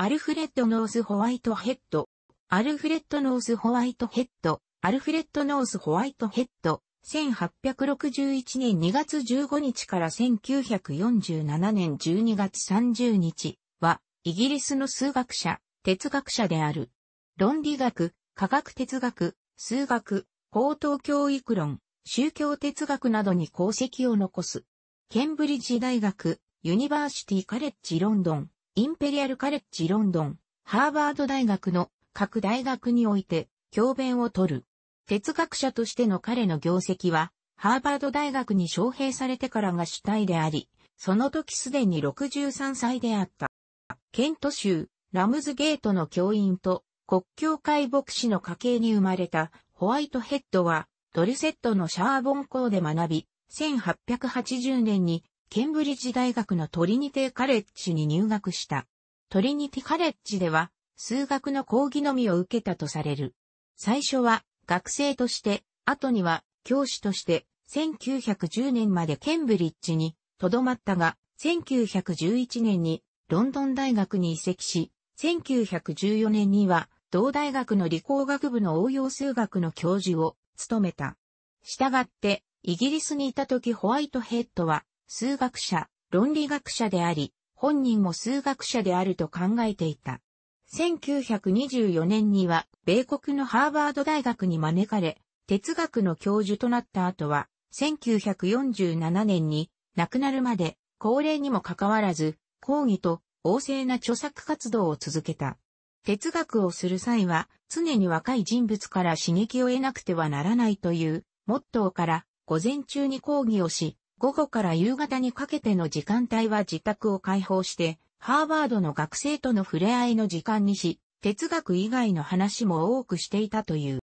アルフレッド・ノース・ホワイトヘッド、アルフレッド・ノース・ホワイトヘッド、アルフレッド・ノース・ホワイトヘッド、1861年2月15日から1947年12月30日は、イギリスの数学者、哲学者である。論理学、科学哲学、数学、高等教育論、宗教哲学などに功績を残す。ケンブリッジ大学、ユニバーシティカレッジロンドン、インペリアルカレッジロンドン、ハーバード大学の各大学において教鞭を取る。哲学者としての彼の業績は、ハーバード大学に招聘されてからが主体であり、その時すでに63歳であった。ケント州、ラムズゲートの教員と国教会牧師の家系に生まれたホワイトヘッドは、ドルセットのシャーボン校で学び、1880年にケンブリッジ大学のトリニティカレッジに入学した。トリニティカレッジでは、数学の講義のみを受けたとされる。最初は学生として、後には教師として1910年までケンブリッジに留まったが、1911年にロンドン大学に移籍し、1914年には同大学の理工学部の応用数学の教授を務めた。したがって、イギリスにいた時ホワイトヘッドは数学者、論理学者であり、本人も数学者であると考えていた。1924年には、米国のハーバード大学に招かれ、哲学の教授となった後は、1947年に亡くなるまで、高齢にもかかわらず、講義と旺盛な著作活動を続けた。哲学をする際は、常に若い人物から刺激を得なくてはならないという、モットーから、午前中に講義をし、午後から夕方にかけての時間帯は自宅を開放して、ハーバードの学生との触れ合いの時間にし、哲学以外の話も多くしていたという。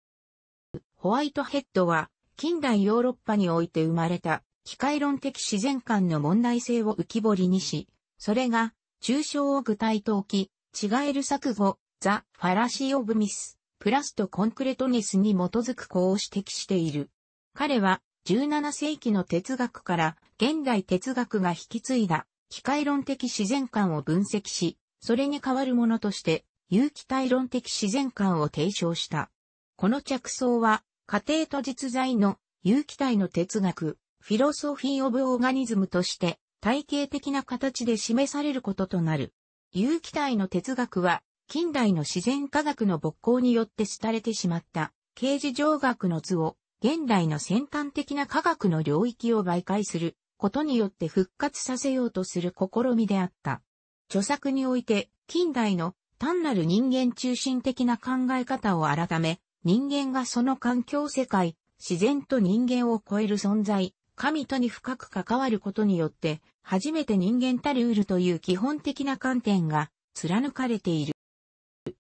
ホワイトヘッドは、近代ヨーロッパにおいて生まれた、機械論的自然観の問題性を浮き彫りにし、それが、抽象を具体と置き、違える錯誤、ザ・ファラシー・オブ・ミス、プラスとコンクレトネスに基づく項を指摘している。彼は、17世紀の哲学から現代哲学が引き継いだ機械論的自然観を分析し、それに代わるものとして有機体論的自然観を提唱した。この着想は家庭と実在の有機体の哲学、フィロソフィー・オブ・オーガニズムとして体系的な形で示されることとなる。有機体の哲学は近代の自然科学の勃興によって廃れてしまった形事上学の図を現代の先端的な科学の領域を媒介することによって復活させようとする試みであった。著作において近代の単なる人間中心的な考え方を改め、人間がその環境世界、自然と人間を超える存在、神とに深く関わることによって、初めて人間たるウルという基本的な観点が貫かれている。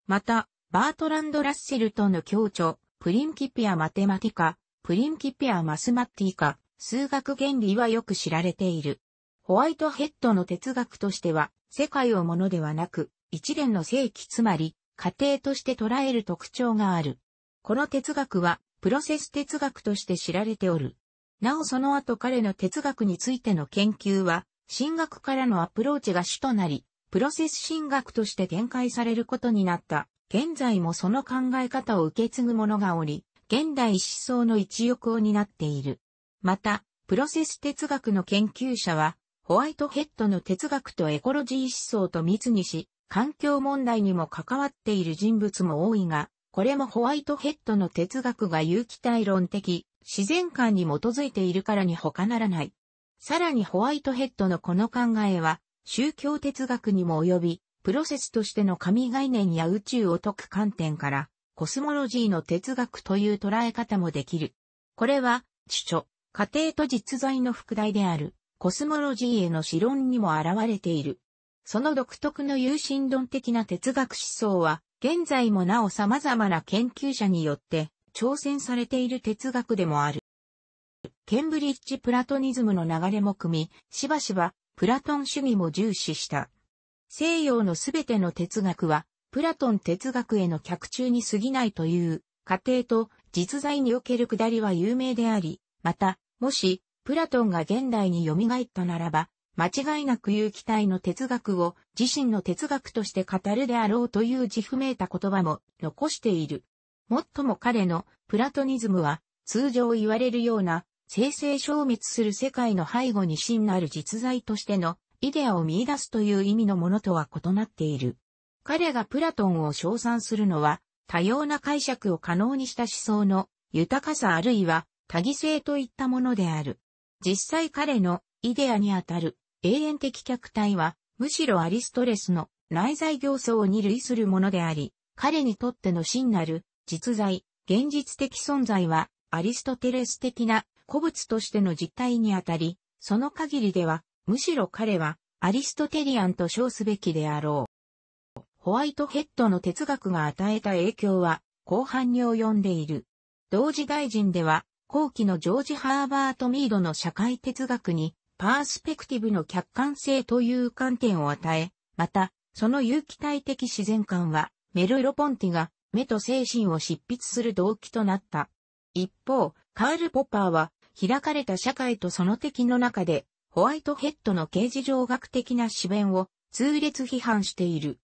また、バートランド・ラッセルとの共著、プリンキピア・マテマティカ、プリンキペア・マスマッティカ、数学原理はよく知られている。ホワイトヘッドの哲学としては、世界をものではなく、一連の世紀つまり、過程として捉える特徴がある。この哲学は、プロセス哲学として知られておる。なおその後彼の哲学についての研究は、進学からのアプローチが主となり、プロセス進学として展開されることになった。現在もその考え方を受け継ぐ者がおり、現代思想の一翼を担っている。また、プロセス哲学の研究者は、ホワイトヘッドの哲学とエコロジー思想と密にし、環境問題にも関わっている人物も多いが、これもホワイトヘッドの哲学が有機体論的、自然観に基づいているからに他ならない。さらにホワイトヘッドのこの考えは、宗教哲学にも及び、プロセスとしての神概念や宇宙を解く観点から、コスモロジーの哲学という捉え方もできる。これは、主著、家庭と実在の副題である、コスモロジーへの指論にも現れている。その独特の有心論的な哲学思想は、現在もなお様々な研究者によって、挑戦されている哲学でもある。ケンブリッジプラトニズムの流れも組み、しばしばプラトン主義も重視した。西洋のすべての哲学はプラトン哲学への客中に過ぎないという過程と実在におけるくだりは有名であり、また、もし、プラトンが現代に蘇ったならば、間違いなく有機体の哲学を自身の哲学として語るであろうという自負めいた言葉も残している。もっとも彼のプラトニズムは通常言われるような生成消滅する世界の背後に真なる実在としてのイデアを見出すという意味のものとは異なっている。彼がプラトンを称賛するのは、多様な解釈を可能にした思想の豊かさあるいは多義性といったものである。実際彼のイデアにあたる永遠的客体は、むしろアリストレスの内在行をに類するものであり、彼にとっての真なる実在、現実的存在は、アリストテレス的な古物としての実態にあたり、その限りでは、むしろ彼はアリストテリアンと称すべきであろう。ホワイトヘッドの哲学が与えた影響は広範に及んでいる。同時大臣では、後期のジョージ・ハーバート・ミードの社会哲学に、パースペクティブの客観性という観点を与え、また、その有機体的自然観は、メルロ・ポンティが目と精神を執筆する動機となった。一方、カール・ポッパーは、開かれた社会とその敵の中で、ホワイトヘッドの形事上学的な詩弁を痛烈批判している。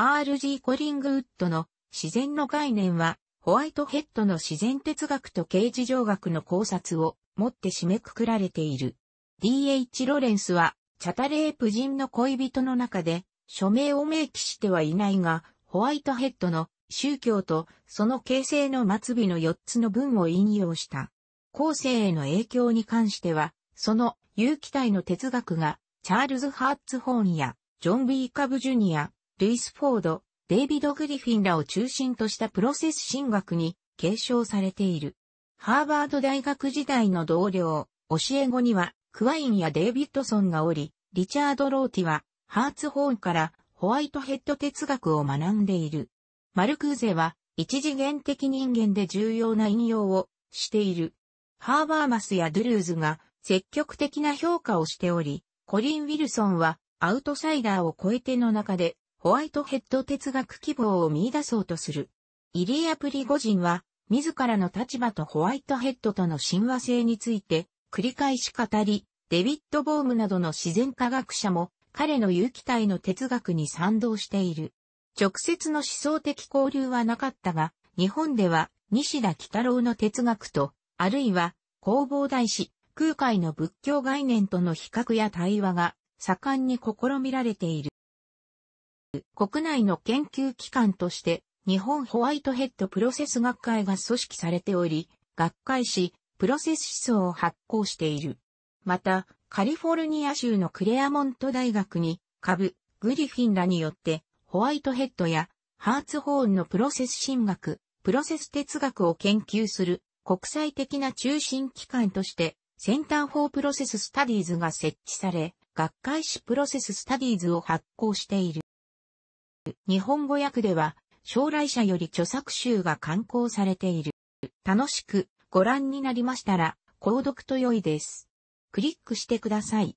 RG コリングウッドの自然の概念は、ホワイトヘッドの自然哲学と形事情学の考察をもって締めくくられている。D.H. ロレンスは、チャタレープ人の恋人の中で、署名を明記してはいないが、ホワイトヘッドの宗教とその形成の末尾の4つの文を引用した。後世への影響に関しては、その有機体の哲学が、チャールズ・ハーツ・ホーンや、ジョン・ビー・カブ・ジュニア、ルイス・フォード、デイビド・グリフィンらを中心としたプロセス進学に継承されている。ハーバード大学時代の同僚、教え子には、クワインやデイビッドソンがおり、リチャード・ローティは、ハーツホーンからホワイトヘッド哲学を学んでいる。マルクーゼは、一次元的人間で重要な引用をしている。ハーバーマスやドゥルーズが積極的な評価をしており、コリン・ウィルソンはアウトサイダーを超えての中でホワイトヘッド哲学希望を見出そうとする。イリア・プリゴジンは、自らの立場とホワイトヘッドとの親和性について、繰り返し語り、デビッド・ボームなどの自然科学者も、彼の有機体の哲学に賛同している。直接の思想的交流はなかったが、日本では西田喜太郎の哲学と、あるいは弘法大師、空海の仏教概念との比較や対話が盛んに試みられている。国内の研究機関として、日本ホワイトヘッドプロセス学会が組織されており、学会誌、プロセス思想を発行している。また、カリフォルニア州のクレアモント大学に、株、グリフィンらによって、ホワイトヘッドや、ハーツホーンのプロセス神学、プロセス哲学を研究する、国際的な中心機関として、センターフォープロセススタディーズが設置され、学会誌プロセススタディーズを発行している。日本語訳では、将来者より著作集が刊行されている。楽しくご覧になりましたら、購読と良いです。クリックしてください。